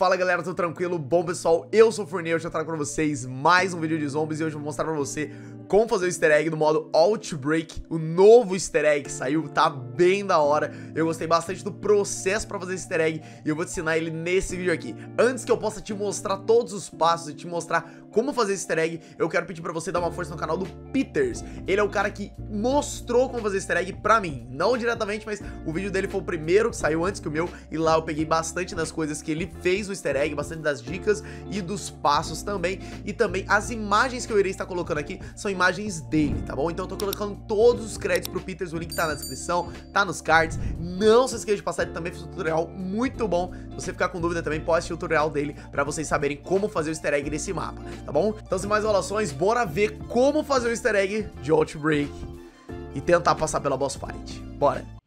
Fala galera, tudo tranquilo? Bom pessoal, eu sou o Fornier hoje eu trago pra vocês mais um vídeo de zombies e hoje eu vou mostrar pra você como fazer o easter egg no modo Outbreak, o novo easter egg que saiu, tá bem da hora. Eu gostei bastante do processo pra fazer easter egg e eu vou te ensinar ele nesse vídeo aqui. Antes que eu possa te mostrar todos os passos e te mostrar como fazer easter egg, eu quero pedir pra você dar uma força no canal do Peters. Ele é o cara que mostrou como fazer easter egg pra mim, não diretamente, mas o vídeo dele foi o primeiro que saiu antes que o meu e lá eu peguei bastante das coisas que ele fez do easter egg, bastante das dicas e dos passos também. E também as imagens que eu irei estar colocando aqui são imagens dele, tá bom? Então eu tô colocando todos os créditos pro Peters, o link tá na descrição, tá nos cards. Não se esqueça de passar, ele também fez um tutorial muito bom. Se você ficar com dúvida também, pode assistir o tutorial dele pra vocês saberem como fazer o easter egg nesse mapa, tá bom? Então sem mais enrolações, bora ver como fazer o easter egg de Outbreak e tentar passar pela boss fight. Bora!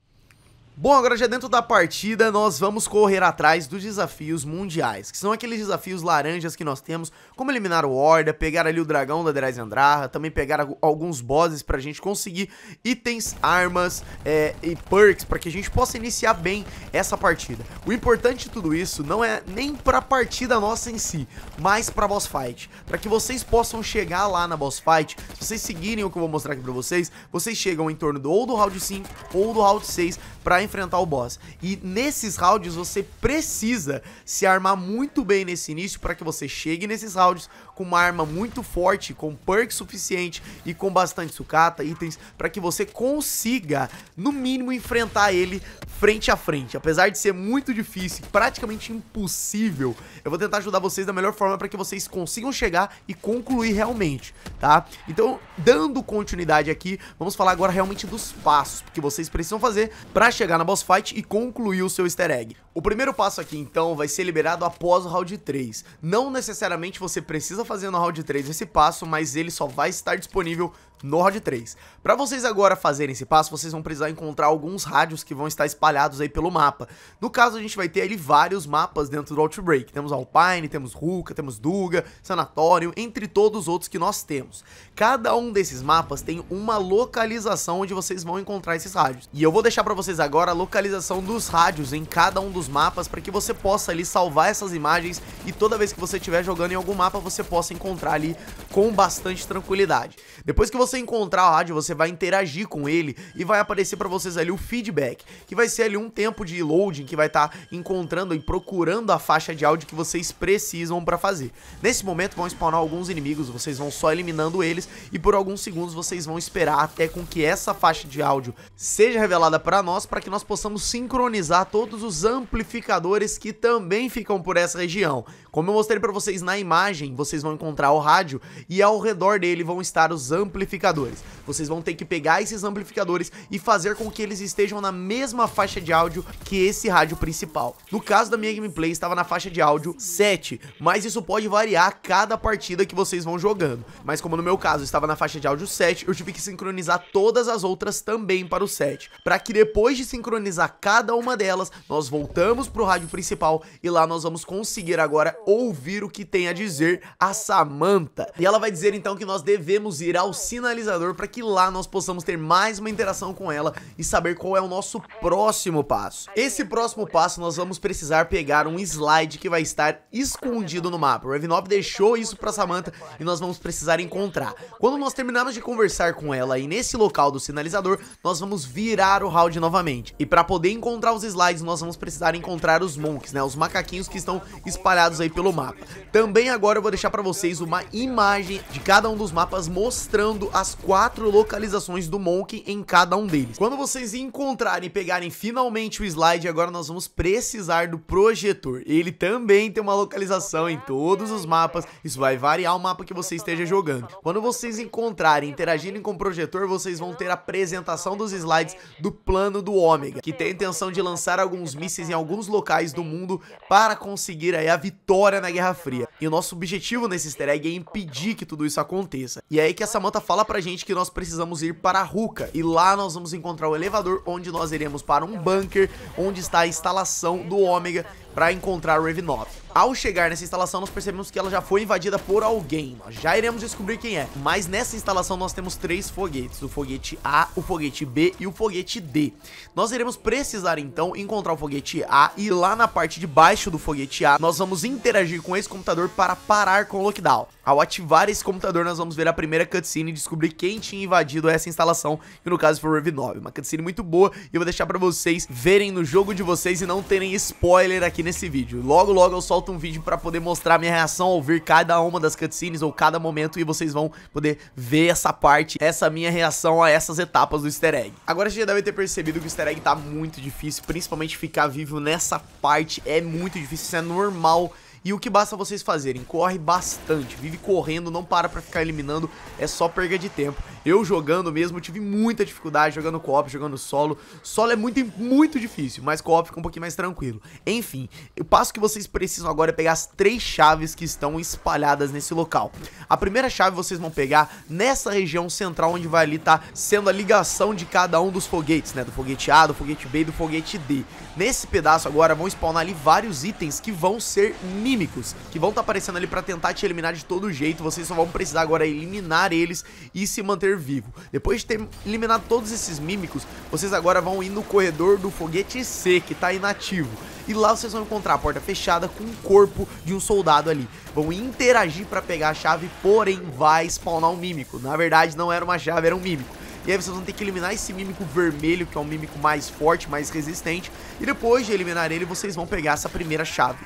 Bom, agora já dentro da partida, nós vamos correr atrás dos desafios mundiais, que são aqueles desafios laranjas que nós temos, como eliminar o Horda, pegar ali o dragão da Draz Andraha, também pegar alguns bosses pra gente conseguir itens, armas é, e perks, pra que a gente possa iniciar bem essa partida. O importante de tudo isso não é nem pra partida nossa em si, mas pra boss fight, pra que vocês possam chegar lá na boss fight, se vocês seguirem o que eu vou mostrar aqui pra vocês, vocês chegam em torno do, ou do round 5 ou do round 6, para enfrentar o boss. E nesses rounds você precisa se armar muito bem nesse início para que você chegue nesses rounds com uma arma muito forte, com perk suficiente e com bastante sucata, itens, para que você consiga, no mínimo, enfrentar ele frente a frente. Apesar de ser muito difícil, praticamente impossível, eu vou tentar ajudar vocês da melhor forma para que vocês consigam chegar e concluir realmente, tá? Então, dando continuidade aqui, vamos falar agora realmente dos passos que vocês precisam fazer para chegar na boss fight e concluir o seu easter egg. O primeiro passo aqui, então, vai ser liberado após o round 3. Não necessariamente você precisa fazendo no round 3 esse passo, mas ele só vai estar disponível no ROD 3. Para vocês agora fazerem esse passo, vocês vão precisar encontrar alguns rádios que vão estar espalhados aí pelo mapa. No caso, a gente vai ter ali vários mapas dentro do Outbreak. Temos Alpine, temos Ruka, temos Duga, Sanatório, entre todos os outros que nós temos. Cada um desses mapas tem uma localização onde vocês vão encontrar esses rádios. E eu vou deixar para vocês agora a localização dos rádios em cada um dos mapas para que você possa ali salvar essas imagens e toda vez que você estiver jogando em algum mapa, você possa encontrar ali com bastante tranquilidade. Depois que você você encontrar o rádio, você vai interagir com ele e vai aparecer para vocês ali o feedback, que vai ser ali um tempo de loading que vai estar tá encontrando e procurando a faixa de áudio que vocês precisam para fazer. Nesse momento vão spawnar alguns inimigos, vocês vão só eliminando eles e por alguns segundos vocês vão esperar até com que essa faixa de áudio seja revelada para nós para que nós possamos sincronizar todos os amplificadores que também ficam por essa região. Como eu mostrei para vocês na imagem, vocês vão encontrar o rádio e ao redor dele vão estar os amplificadores amplificadores. Vocês vão ter que pegar esses amplificadores e fazer com que eles estejam na mesma faixa de áudio que esse rádio principal. No caso da minha gameplay, estava na faixa de áudio 7, mas isso pode variar a cada partida que vocês vão jogando. Mas como no meu caso estava na faixa de áudio 7, eu tive que sincronizar todas as outras também para o 7, para que depois de sincronizar cada uma delas, nós voltamos para o rádio principal e lá nós vamos conseguir agora ouvir o que tem a dizer a Samantha. E ela vai dizer então que nós devemos ir ao cinema sinalizador para que lá nós possamos ter mais uma interação com ela e saber qual é o nosso próximo passo. Esse próximo passo nós vamos precisar pegar um slide que vai estar escondido no mapa. O Revinov deixou isso para Samantha e nós vamos precisar encontrar. Quando nós terminarmos de conversar com ela e nesse local do sinalizador, nós vamos virar o round novamente. E para poder encontrar os slides, nós vamos precisar encontrar os monks, né, os macaquinhos que estão espalhados aí pelo mapa. Também agora eu vou deixar para vocês uma imagem de cada um dos mapas mostrando as quatro localizações do Monk em cada um deles. Quando vocês encontrarem e pegarem finalmente o slide, agora nós vamos precisar do projetor. Ele também tem uma localização em todos os mapas, isso vai variar o mapa que você esteja jogando. Quando vocês encontrarem, interagirem com o projetor, vocês vão ter a apresentação dos slides do plano do Ômega, que tem a intenção de lançar alguns mísseis em alguns locais do mundo para conseguir aí a vitória na Guerra Fria. E o nosso objetivo nesse easter egg é impedir que tudo isso aconteça. E é aí que a Samantha fala fala pra gente que nós precisamos ir para a Ruka e lá nós vamos encontrar o elevador onde nós iremos para um bunker onde está a instalação do Ômega para encontrar Ravenov. Ao chegar nessa instalação, nós percebemos que ela já foi invadida por alguém. Nós já iremos descobrir quem é. Mas nessa instalação nós temos três foguetes. O foguete A, o foguete B e o foguete D. Nós iremos precisar, então, encontrar o foguete A e lá na parte de baixo do foguete A, nós vamos interagir com esse computador para parar com o lockdown. Ao ativar esse computador, nós vamos ver a primeira cutscene e descobrir quem tinha invadido essa instalação, que no caso foi o Rev9. Uma cutscene muito boa e eu vou deixar para vocês verem no jogo de vocês e não terem spoiler aqui nesse vídeo. Logo, logo eu solto um vídeo pra poder mostrar minha reação ao ver cada uma das cutscenes ou cada momento e vocês vão poder ver essa parte, essa minha reação a essas etapas do easter egg. Agora vocês já deve ter percebido que o easter egg tá muito difícil, principalmente ficar vivo nessa parte é muito difícil, isso é normal e o que basta vocês fazerem? Corre bastante, vive correndo, não para pra ficar eliminando, é só perda de tempo. Eu jogando mesmo, tive muita dificuldade jogando co-op, jogando solo. Solo é muito, muito difícil, mas co-op fica um pouquinho mais tranquilo. Enfim, o passo que vocês precisam agora é pegar as três chaves que estão espalhadas nesse local. A primeira chave vocês vão pegar nessa região central onde vai ali estar tá sendo a ligação de cada um dos foguetes, né? Do foguete A, do foguete B e do foguete D. Nesse pedaço agora vão spawnar ali vários itens que vão ser químicos que vão estar tá aparecendo ali para tentar te eliminar de todo jeito. Vocês só vão precisar agora eliminar eles e se manter vivo. Depois de ter eliminado todos esses mímicos, vocês agora vão ir no corredor do foguete C, que está inativo. E lá vocês vão encontrar a porta fechada com o corpo de um soldado ali. Vão interagir para pegar a chave, porém vai spawnar um mímico. Na verdade, não era uma chave, era um mímico. E aí vocês vão ter que eliminar esse mímico vermelho, que é um mímico mais forte, mais resistente. E depois de eliminar ele, vocês vão pegar essa primeira chave.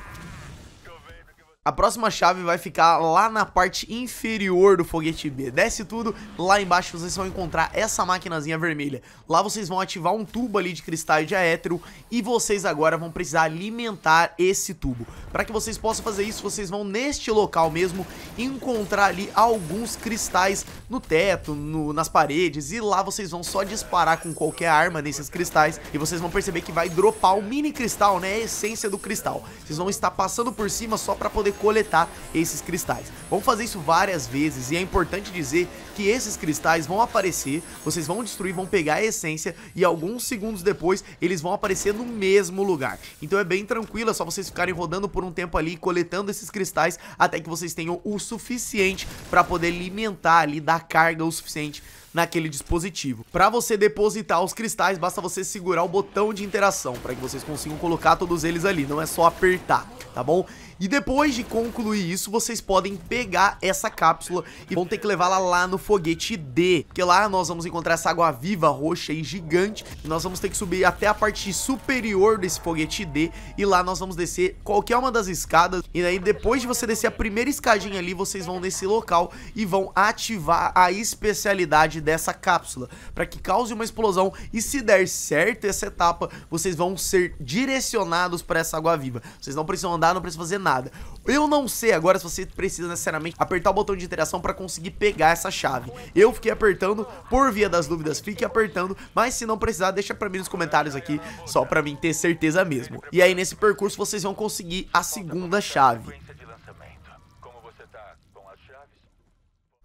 A próxima chave vai ficar lá na parte inferior do foguete B. Desce tudo, lá embaixo vocês vão encontrar essa maquinazinha vermelha. Lá vocês vão ativar um tubo ali de cristais de aétero e vocês agora vão precisar alimentar esse tubo. Para que vocês possam fazer isso, vocês vão neste local mesmo encontrar ali alguns cristais no teto, no, nas paredes e lá vocês vão só disparar com qualquer arma nesses cristais e vocês vão perceber que vai dropar o mini cristal, né, a essência do cristal. Vocês vão estar passando por cima só para poder coletar esses cristais. Vamos fazer isso várias vezes e é importante dizer que esses cristais vão aparecer, vocês vão destruir, vão pegar a essência e alguns segundos depois eles vão aparecer no mesmo lugar. Então é bem tranquilo, é só vocês ficarem rodando por um tempo ali, coletando esses cristais até que vocês tenham o suficiente para poder alimentar ali, dar carga o suficiente naquele dispositivo. Para você depositar os cristais, basta você segurar o botão de interação para que vocês consigam colocar todos eles ali, não é só apertar, tá bom? E depois de concluir isso, vocês podem pegar essa cápsula e vão ter que levá-la lá no foguete D, porque lá nós vamos encontrar essa água viva, roxa e gigante, e nós vamos ter que subir até a parte superior desse foguete D, e lá nós vamos descer qualquer uma das escadas, e aí depois de você descer a primeira escadinha ali, vocês vão nesse local e vão ativar a especialidade dessa cápsula, para que cause uma explosão e se der certo essa etapa, vocês vão ser direcionados para essa água viva. Vocês não precisam andar, não precisam fazer nada. Eu não sei agora se você precisa necessariamente apertar o botão de interação para conseguir pegar essa chave. Eu fiquei apertando, por via das dúvidas, fique apertando, mas se não precisar, deixa para mim nos comentários aqui, só para mim ter certeza mesmo. E aí nesse percurso vocês vão conseguir a segunda chave.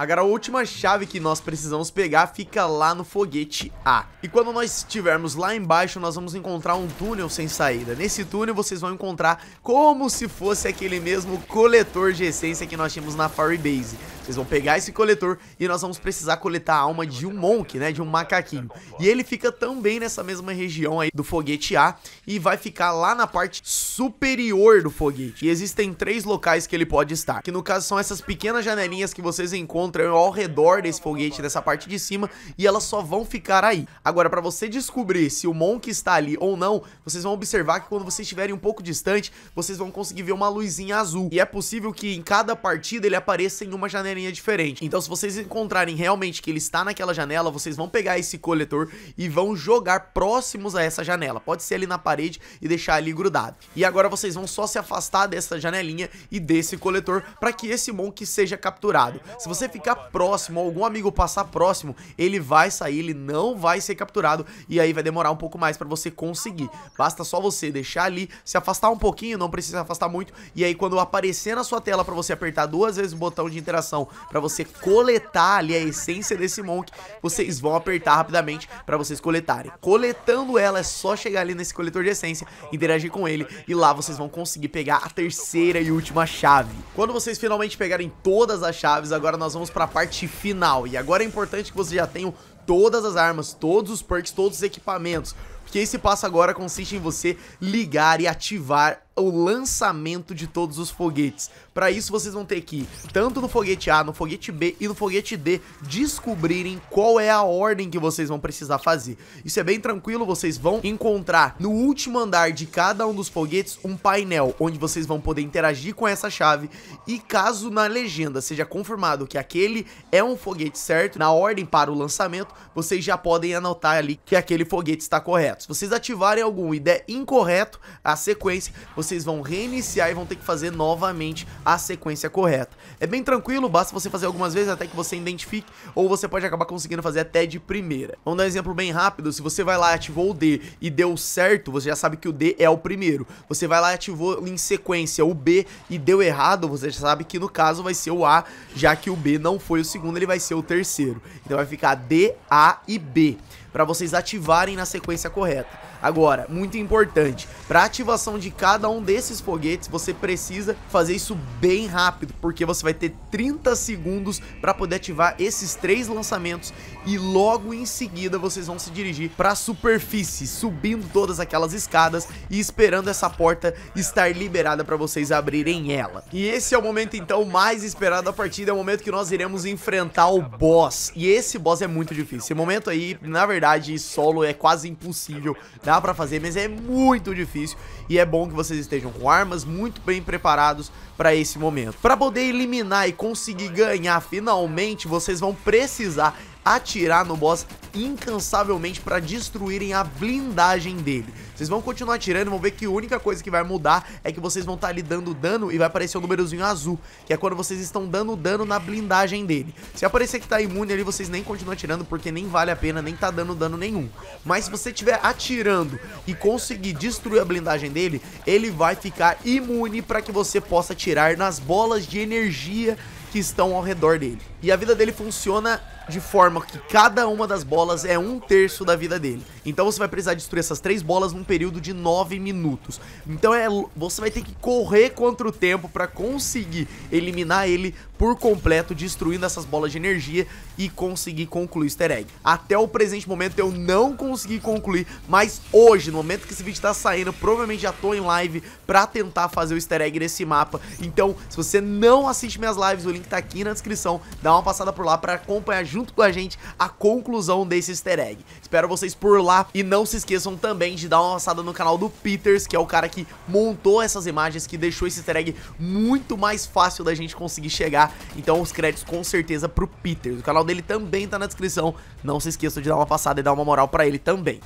Agora a última chave que nós precisamos pegar fica lá no foguete A. E quando nós estivermos lá embaixo, nós vamos encontrar um túnel sem saída. Nesse túnel vocês vão encontrar como se fosse aquele mesmo coletor de essência que nós tínhamos na Fire Base. Vocês vão pegar esse coletor e nós vamos precisar coletar a alma de um monk, né, de um macaquinho. E ele fica também nessa mesma região aí do foguete A e vai ficar lá na parte superior do foguete. E existem três locais que ele pode estar, que no caso são essas pequenas janelinhas que vocês encontram ao redor desse foguete, dessa parte de cima, e elas só vão ficar aí. Agora, para você descobrir se o Monk está ali ou não, vocês vão observar que quando vocês estiverem um pouco distante, vocês vão conseguir ver uma luzinha azul. E é possível que em cada partida ele apareça em uma janelinha diferente. Então, se vocês encontrarem realmente que ele está naquela janela, vocês vão pegar esse coletor e vão jogar próximos a essa janela. Pode ser ali na parede e deixar ali grudado. E agora vocês vão só se afastar dessa janelinha e desse coletor para que esse Monk seja capturado. Se você ficar ficar próximo, algum amigo passar próximo, ele vai sair, ele não vai ser capturado e aí vai demorar um pouco mais pra você conseguir. Basta só você deixar ali, se afastar um pouquinho, não precisa afastar muito, e aí quando aparecer na sua tela pra você apertar duas vezes o botão de interação pra você coletar ali a essência desse Monk, vocês vão apertar rapidamente pra vocês coletarem. Coletando ela, é só chegar ali nesse coletor de essência, interagir com ele e lá vocês vão conseguir pegar a terceira e última chave. Quando vocês finalmente pegarem todas as chaves, agora nós vamos vamos para a parte final. E agora é importante que você já tenha todas as armas, todos os perks, todos os equipamentos. Porque esse passo agora consiste em você ligar e ativar o lançamento de todos os foguetes. Para isso vocês vão ter que, tanto no foguete A, no foguete B e no foguete D, descobrirem qual é a ordem que vocês vão precisar fazer. Isso é bem tranquilo, vocês vão encontrar no último andar de cada um dos foguetes um painel onde vocês vão poder interagir com essa chave e caso na legenda seja confirmado que aquele é um foguete certo, na ordem para o lançamento, vocês já podem anotar ali que aquele foguete está correto. Se vocês ativarem algum e der incorreto a sequência, vocês vão reiniciar e vão ter que fazer novamente a sequência correta. É bem tranquilo, basta você fazer algumas vezes até que você identifique, ou você pode acabar conseguindo fazer até de primeira. Vamos dar um exemplo bem rápido, se você vai lá e ativou o D e deu certo, você já sabe que o D é o primeiro. Você vai lá e ativou em sequência o B e deu errado, você já sabe que no caso vai ser o A, já que o B não foi o segundo, ele vai ser o terceiro. Então vai ficar D, A e B, para vocês ativarem na sequência correta. Agora, muito importante, para ativação de cada um desses foguetes, você precisa fazer isso bem rápido, porque você vai ter 30 segundos para poder ativar esses três lançamentos e logo em seguida vocês vão se dirigir para a superfície, subindo todas aquelas escadas e esperando essa porta estar liberada para vocês abrirem ela. E esse é o momento então mais esperado da partida, é o momento que nós iremos enfrentar o boss. E esse boss é muito difícil. Esse momento aí, na verdade, solo é quase impossível né? dá para fazer, mas é muito difícil e é bom que vocês estejam com armas muito bem preparados para esse momento. Para poder eliminar e conseguir ganhar finalmente, vocês vão precisar atirar no boss incansavelmente para destruírem a blindagem dele. Vocês vão continuar atirando, e vão ver que a única coisa que vai mudar é que vocês vão estar tá ali dando dano e vai aparecer um númerozinho azul, que é quando vocês estão dando dano na blindagem dele. Se aparecer que tá imune ali, vocês nem continuam atirando porque nem vale a pena, nem tá dando dano nenhum. Mas se você estiver atirando e conseguir destruir a blindagem dele, ele vai ficar imune para que você possa atirar nas bolas de energia que estão ao redor dele. E a vida dele funciona de forma que cada uma das bolas é um terço da vida dele. Então você vai precisar destruir essas três bolas num período de nove minutos. Então é, você vai ter que correr contra o tempo para conseguir eliminar ele por completo, destruindo essas bolas de energia e conseguir concluir o easter egg. Até o presente momento eu não consegui concluir, mas hoje, no momento que esse vídeo está saindo, provavelmente já tô em live para tentar fazer o easter egg nesse mapa. Então, se você não assiste minhas lives, o link tá aqui na descrição, dá uma passada por lá para acompanhar junto com a gente a conclusão desse easter egg. Espero vocês por lá e não se esqueçam também de dar uma passada no canal do Peters, que é o cara que montou essas imagens, que deixou esse easter egg muito mais fácil da gente conseguir chegar. Então os créditos com certeza pro Peters. O canal dele também tá na descrição. Não se esqueça de dar uma passada e dar uma moral pra ele também.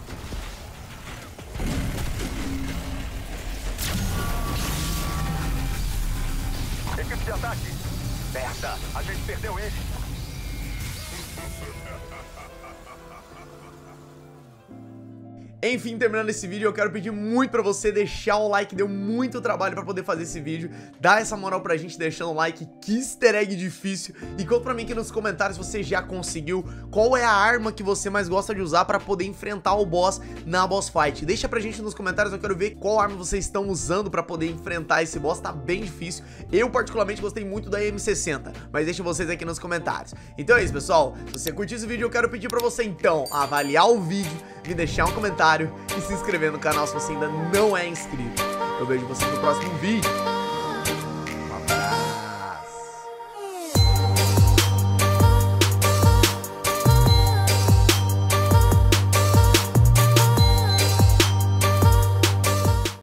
Equipe de ataque! Merda! A gente perdeu ele! Enfim, terminando esse vídeo, eu quero pedir muito pra você deixar o like, deu muito trabalho pra poder fazer esse vídeo, dá essa moral pra gente deixando o like, que easter egg difícil, e conta pra mim aqui nos comentários se você já conseguiu, qual é a arma que você mais gosta de usar pra poder enfrentar o boss na boss fight, deixa pra gente nos comentários, eu quero ver qual arma vocês estão usando pra poder enfrentar esse boss, tá bem difícil, eu particularmente gostei muito da M60, mas deixa vocês aqui nos comentários. Então é isso pessoal, se você curtiu esse vídeo, eu quero pedir pra você então avaliar o vídeo, me deixar um comentário, comentário e se inscrever no canal se você ainda não é inscrito. Eu vejo vocês no próximo vídeo.